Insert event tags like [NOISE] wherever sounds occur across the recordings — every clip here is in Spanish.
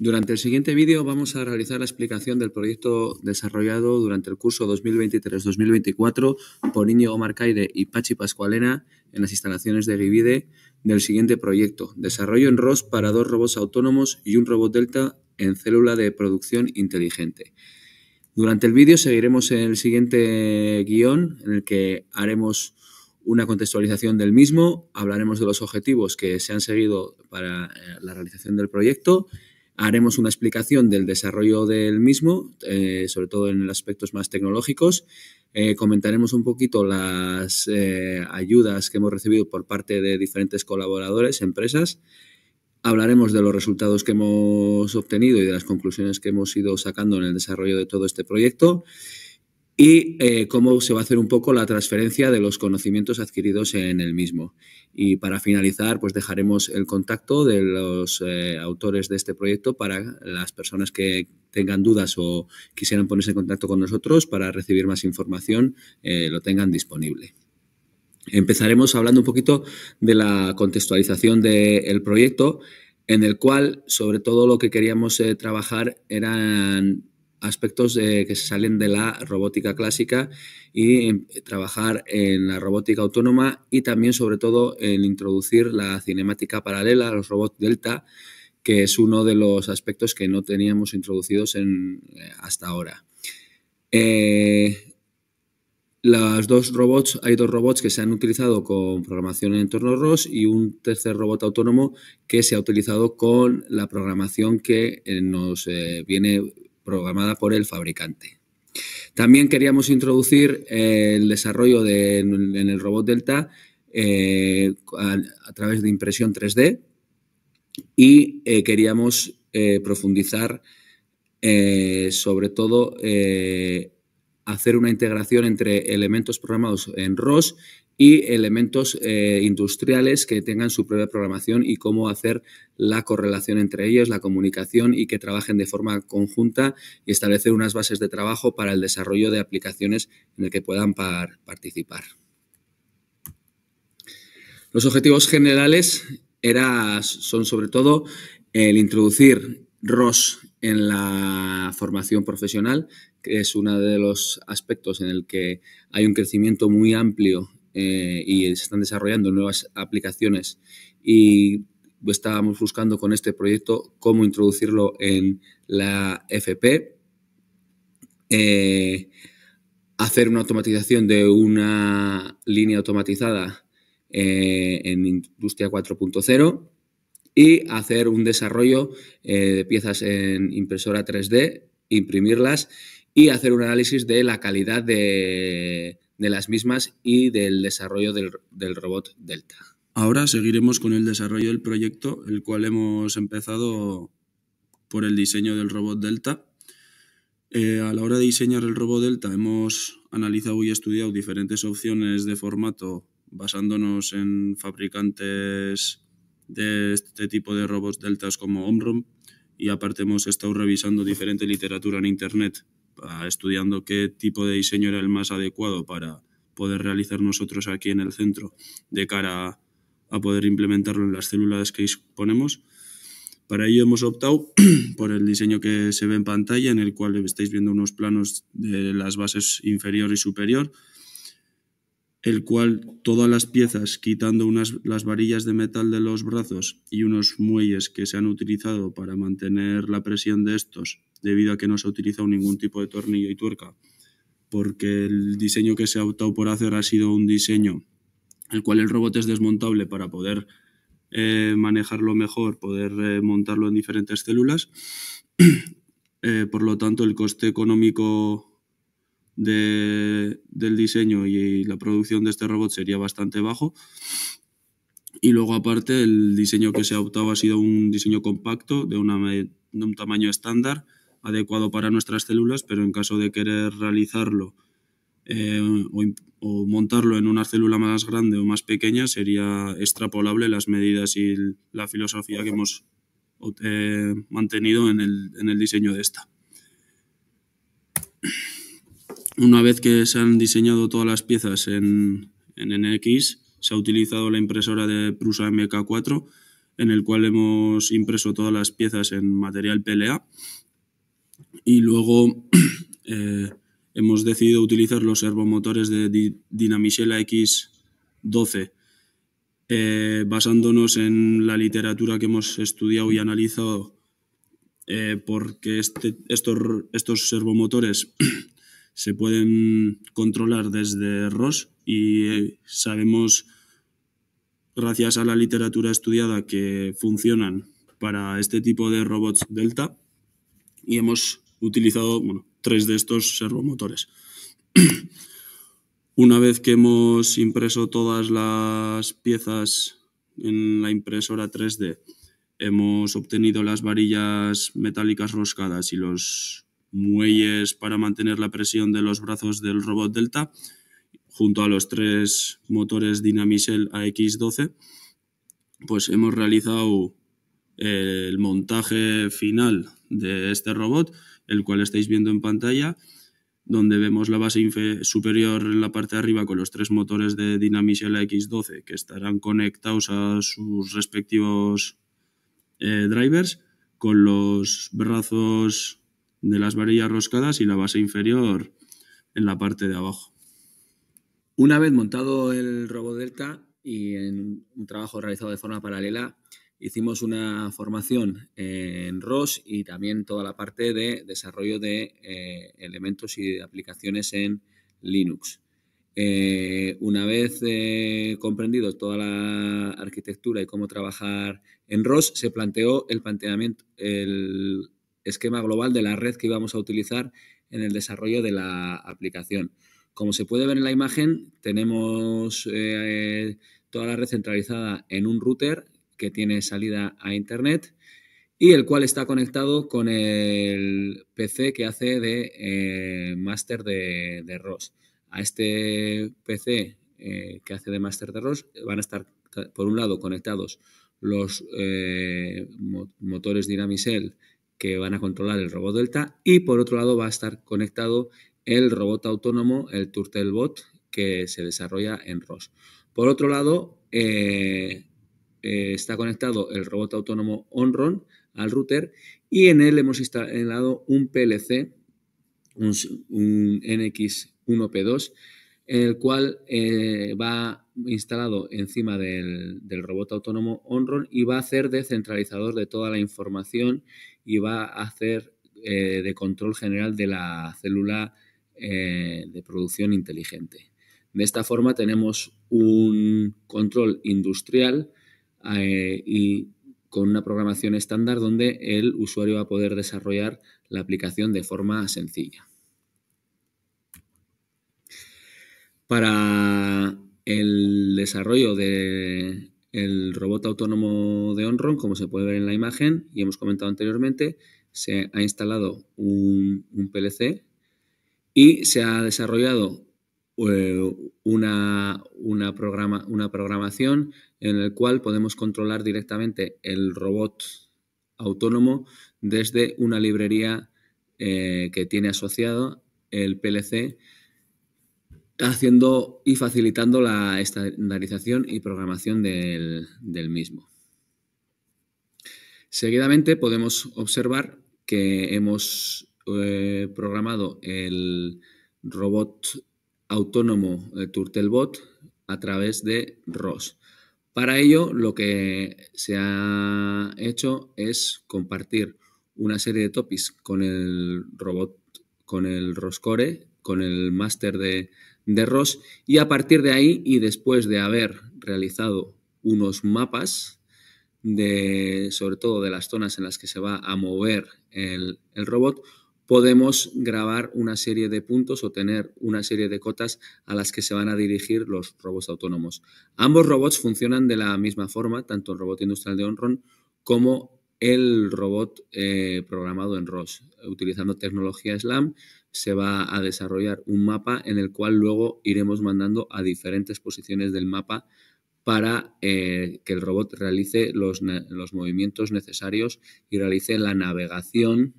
Durante el siguiente vídeo vamos a realizar la explicación del proyecto desarrollado durante el curso 2023-2024 por Íñigo Marcaide y Pachi Pascualena en las instalaciones de Givide del siguiente proyecto, desarrollo en ROS para dos robots autónomos y un robot Delta en célula de producción inteligente. Durante el vídeo seguiremos en el siguiente guión en el que haremos una contextualización del mismo, hablaremos de los objetivos que se han seguido para eh, la realización del proyecto Haremos una explicación del desarrollo del mismo, eh, sobre todo en los aspectos más tecnológicos. Eh, comentaremos un poquito las eh, ayudas que hemos recibido por parte de diferentes colaboradores, empresas. Hablaremos de los resultados que hemos obtenido y de las conclusiones que hemos ido sacando en el desarrollo de todo este proyecto y eh, cómo se va a hacer un poco la transferencia de los conocimientos adquiridos en el mismo. Y para finalizar, pues dejaremos el contacto de los eh, autores de este proyecto para las personas que tengan dudas o quisieran ponerse en contacto con nosotros para recibir más información, eh, lo tengan disponible. Empezaremos hablando un poquito de la contextualización del proyecto, en el cual sobre todo lo que queríamos trabajar eran aspectos eh, que salen de la robótica clásica y em, trabajar en la robótica autónoma y también sobre todo en introducir la cinemática paralela a los robots Delta, que es uno de los aspectos que no teníamos introducidos eh, hasta ahora. Eh, las dos robots, hay dos robots que se han utilizado con programación en entorno ROS y un tercer robot autónomo que se ha utilizado con la programación que nos viene programada por el fabricante. También queríamos introducir eh, el desarrollo en el robot Delta eh, a, través de impresión 3D y eh, queríamos profundizar sobre todo hacer una integración entre elementos programados en ROS y elementos eh, industriales que tengan su propia programación y cómo hacer la correlación entre ellos, la comunicación y que trabajen de forma conjunta y establecer unas bases de trabajo para el desarrollo de aplicaciones en el que puedan participar. Los objetivos generales era, son sobre todo el introducir ROS en la formación profesional, que es uno de los aspectos en el que hay un crecimiento muy amplio eh, y se están desarrollando nuevas aplicaciones y estábamos buscando con este proyecto cómo introducirlo en la FP, eh, hacer una automatización de una línea automatizada eh, en Industria 4.0 y hacer un desarrollo de piezas en impresora 3D, imprimirlas y hacer un análisis de la calidad de, de las mismas y del desarrollo del, robot Delta. Ahora seguiremos con el desarrollo del proyecto, el cual hemos empezado por el diseño del robot Delta. Eh, a la hora de diseñar el robot Delta hemos analizado y estudiado diferentes opciones de formato basándonos en fabricantes de este tipo de robots deltas como Omron y aparte hemos estado revisando diferente literatura en Internet estudiando qué tipo de diseño era el más adecuado para poder realizar nosotros aquí en el centro de cara a, poder implementarlo en las células que disponemos. Para ello hemos optado [CLEARS THROAT] por el diseño que se ve en pantalla, en el cual estáis viendo unos planos de las bases inferior y superior, el cual todas las piezas, quitando unas, las varillas de metal de los brazos y unos muelles que se han utilizado para mantener la presión de estos, debido a que no se ha utilizado ningún tipo de tornillo y tuerca, porque el diseño que se ha optado por hacer ha sido un diseño el cual el robot es desmontable para poder eh, manejarlo mejor, poder eh, montarlo en diferentes células. [CLEARS THROAT] Eh, por lo tanto, el coste económico del diseño y la producción de este robot sería bastante bajo. Y luego aparte el diseño que se ha optado ha sido un diseño compacto de, un tamaño estándar adecuado para nuestras células, pero en caso de querer realizarlo eh, o, montarlo en una célula más grande o más pequeña, sería extrapolable las medidas y la filosofía que hemos eh, mantenido en el diseño de esta. Una vez que se han diseñado todas las piezas en, en NX, se ha utilizado la impresora de Prusa MK4, en el cual hemos impreso todas las piezas en material PLA. Y luego [CLEARS THROAT] eh, hemos decidido utilizar los servomotores de Dynamixel X12, eh, basándonos en la literatura que hemos estudiado y analizado, eh, porque este, estos, estos servomotores [CLEARS THROAT] se pueden controlar desde ROS y eh, sabemos, gracias a la literatura estudiada, que funcionan para este tipo de robots Delta y hemos utilizado tres de estos servomotores. [CLEARS THROAT] Una vez que hemos impreso todas las piezas en la impresora 3D, hemos obtenido las varillas metálicas roscadas y los muelles para mantener la presión de los brazos del robot Delta, junto a los tres motores Dynamicel AX12, pues hemos realizado eh, el montaje final de este robot, el cual estáis viendo en pantalla, donde vemos la base superior en la parte de arriba con los tres motores de Dynamicel AX12 que estarán conectados a sus respectivos eh, drivers, con los brazos de las varillas roscadas y la base inferior en la parte de abajo. Una vez montado el delta y en un trabajo realizado de forma paralela, hicimos una formación en ROS y también toda la parte de desarrollo de eh, elementos y aplicaciones en Linux. Eh, una vez eh, comprendido toda la arquitectura y cómo trabajar en ROS, se planteó el planteamiento, el esquema global de la red que íbamos a utilizar en el desarrollo de la aplicación. Como se puede ver en la imagen, tenemos eh, toda la red centralizada en un router que tiene salida a Internet y el cual está conectado con el PC que hace de eh, master de, ROS. A este PC eh, que hace de master de ROS van a estar, por un lado, conectados los motores Dynamisel que van a controlar el robot Delta y por otro lado va a estar conectado el robot autónomo, el Turtlebot, que se desarrolla en ROS. Por otro lado, eh, eh, está conectado el robot autónomo OnRON al router y en él hemos instalado un PLC, un, NX1P2, el cual eh, va instalado encima del, robot autónomo OnRon y va a ser descentralizador de toda la información y va a hacer eh, de control general de la célula eh, de producción inteligente. De esta forma tenemos un control industrial eh, y con una programación estándar donde el usuario va a poder desarrollar la aplicación de forma sencilla. Para el desarrollo del robot autónomo de Onron, como se puede ver en la imagen y hemos comentado anteriormente, se ha instalado un, PLC y se ha desarrollado eh, una, programación en la cual podemos controlar directamente el robot autónomo desde una librería eh, que tiene asociado el PLC haciendo y facilitando la estandarización y programación del, mismo. Seguidamente podemos observar que hemos eh, programado el robot autónomo eh, TurtleBot a través de ROS. Para ello lo que se ha hecho es compartir una serie de topics con el robot, con el ROSCore, con el máster de, de Ross y a partir de ahí y después de haber realizado unos mapas de, sobre todo de las zonas en las que se va a mover el, robot, podemos grabar una serie de puntos o tener una serie de cotas a las que se van a dirigir los robots autónomos. Ambos robots funcionan de la misma forma, tanto el robot industrial de Onron como el robot eh, programado en ROS, utilizando tecnología SLAM se va a desarrollar un mapa en el cual luego iremos mandando a diferentes posiciones del mapa para eh, que el robot realice los, movimientos necesarios y realice la navegación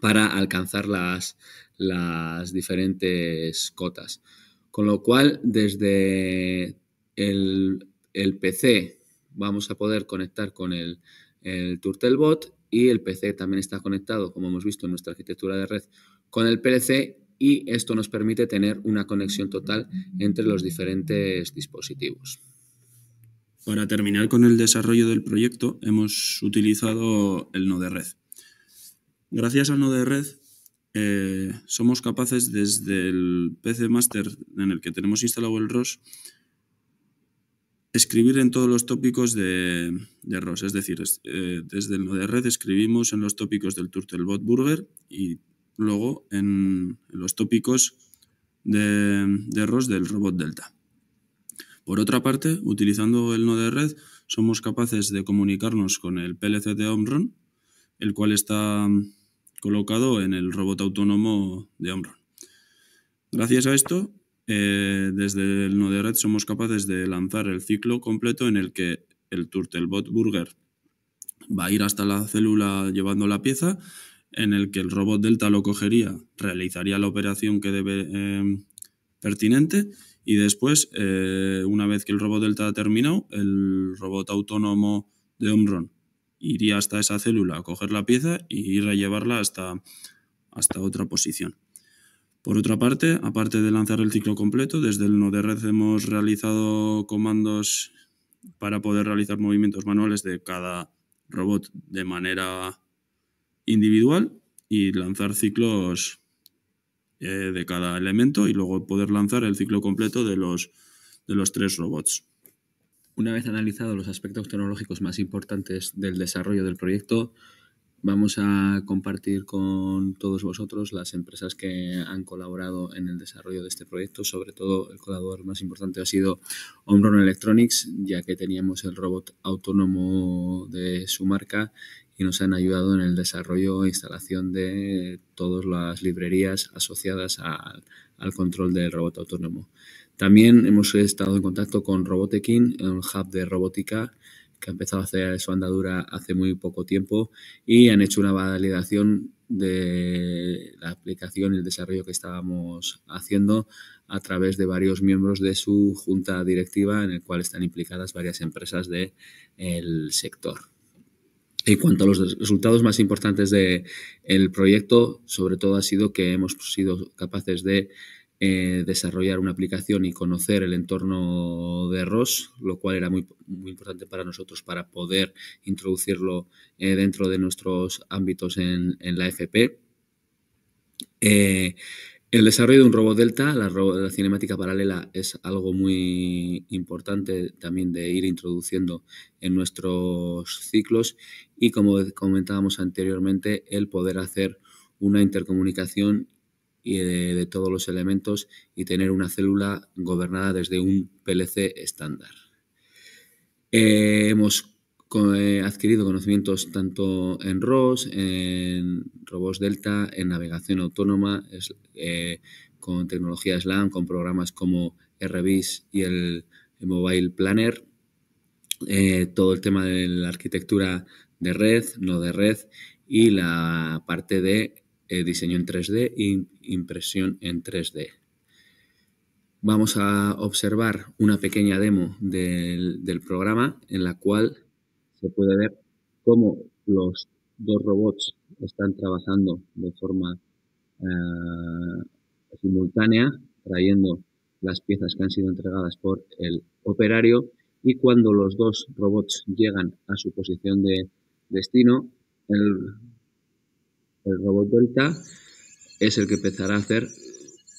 para alcanzar las, las diferentes cotas. Con lo cual, desde el, PC vamos a poder conectar con el, el TurtleBot y el PC también está conectado, como hemos visto en nuestra arquitectura de red, con el PLC y esto nos permite tener una conexión total entre los diferentes dispositivos. Para terminar con el desarrollo del proyecto, hemos utilizado el nodo de red. Gracias al nodo de red, eh, somos capaces desde el PC Master en el que tenemos instalado el ROS, escribir en todos los tópicos de, ROS. Es decir, eh, desde el nodo de red escribimos en los tópicos del Turtlebot Burger y luego en los tópicos de, de ROS del robot Delta. Por otra parte, utilizando el nodo de red, somos capaces de comunicarnos con el PLC de Omron, el cual está colocado en el robot autónomo de Omron. Gracias a esto, eh, desde el nodo de red somos capaces de lanzar el ciclo completo en el que el Turtlebot Burger va a ir hasta la célula llevando la pieza en el que el robot Delta lo cogería, realizaría la operación que debe em, pertinente y después, eh, una vez que el robot Delta ha terminado, el robot autónomo de Omron iría hasta esa célula a coger la pieza y ir a llevarla hasta, hasta otra posición. Por otra parte, aparte de lanzar el ciclo completo, desde el node de red hemos realizado comandos para poder realizar movimientos manuales de cada robot de manera individual y lanzar ciclos eh, de cada elemento y luego poder lanzar el ciclo completo de los, de los tres robots. Una vez analizados los aspectos tecnológicos más importantes del desarrollo del proyecto, vamos a compartir con todos vosotros las empresas que han colaborado en el desarrollo de este proyecto. Sobre todo, el colaborador más importante ha sido Omron Electronics, ya que teníamos el robot autónomo de su marca y nos han ayudado en el desarrollo e instalación de todas las librerías asociadas al, control del robot autónomo. También hemos estado en contacto con Robotekin, un hub de robótica que ha empezado a hacer su andadura hace muy poco tiempo y han hecho una validación de la aplicación y el desarrollo que estábamos haciendo a través de varios miembros de su junta directiva en el cual están implicadas varias empresas del sector. En cuanto a los resultados más importantes del proyecto, sobre todo ha sido que hemos sido capaces de eh, desarrollar una aplicación y conocer el entorno de ROS, lo cual era muy, muy importante para nosotros para poder introducirlo eh, dentro de nuestros ámbitos en, la FP. Eh, el desarrollo de un robot Delta, la, cinemática paralela, es algo muy importante también de ir introduciendo en nuestros ciclos y como comentábamos anteriormente, el poder hacer una intercomunicación de, todos los elementos y tener una célula gobernada desde un PLC estándar. Eh, hemos he eh, adquirido conocimientos tanto en ROS, en robots Delta, en navegación autónoma, eh, con tecnología SLAM, con programas como RBIS y el, Mobile Planner, eh, todo el tema de la arquitectura de red, no de red, y la parte de diseño en 3D e impresión en 3D. Vamos a observar una pequeña demo del programa en la cual puede ver cómo los dos robots están trabajando de forma eh, simultánea, trayendo las piezas que han sido entregadas por el operario y cuando los dos robots llegan a su posición de destino, el robot Delta es el que empezará a hacer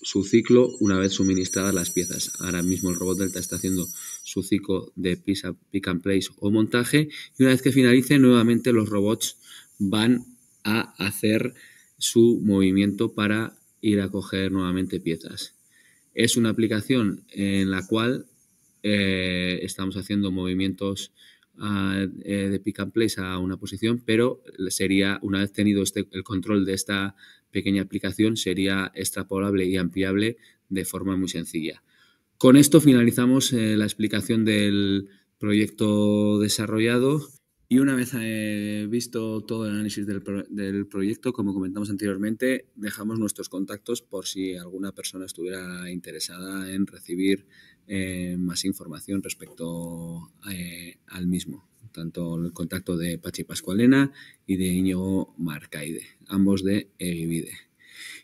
su ciclo una vez suministradas las piezas. Ahora mismo el robot Delta está haciendo su ciclo de pick and place o montaje y una vez que finalice nuevamente los robots van a hacer su movimiento para ir a coger nuevamente piezas. Es una aplicación en la cual eh, estamos haciendo movimientos ah, eh, de pick and place a una posición, pero sería, una vez tenido este, el control de esta pequeña aplicación, sería extrapolable y ampliable de forma muy sencilla. Con esto finalizamos eh, la explicación del proyecto desarrollado y una vez eh, visto todo el análisis del, proyecto, como comentamos anteriormente, dejamos nuestros contactos por si alguna persona estuviera interesada en recibir eh, más información respecto al mismo, tanto el contacto de Pachi Pascualena y de Íñigo Marcaide, ambos de Egivide.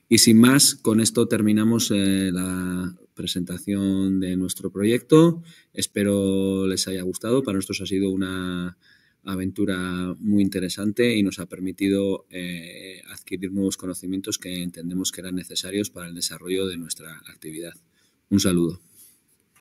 Y sin más, con esto terminamos la, presentación de nuestro proyecto. Espero les haya gustado. Para nosotros ha sido una aventura muy interesante y nos ha permitido eh, adquirir nuevos conocimientos que entendemos que eran necesarios para el desarrollo de nuestra actividad. Un saludo.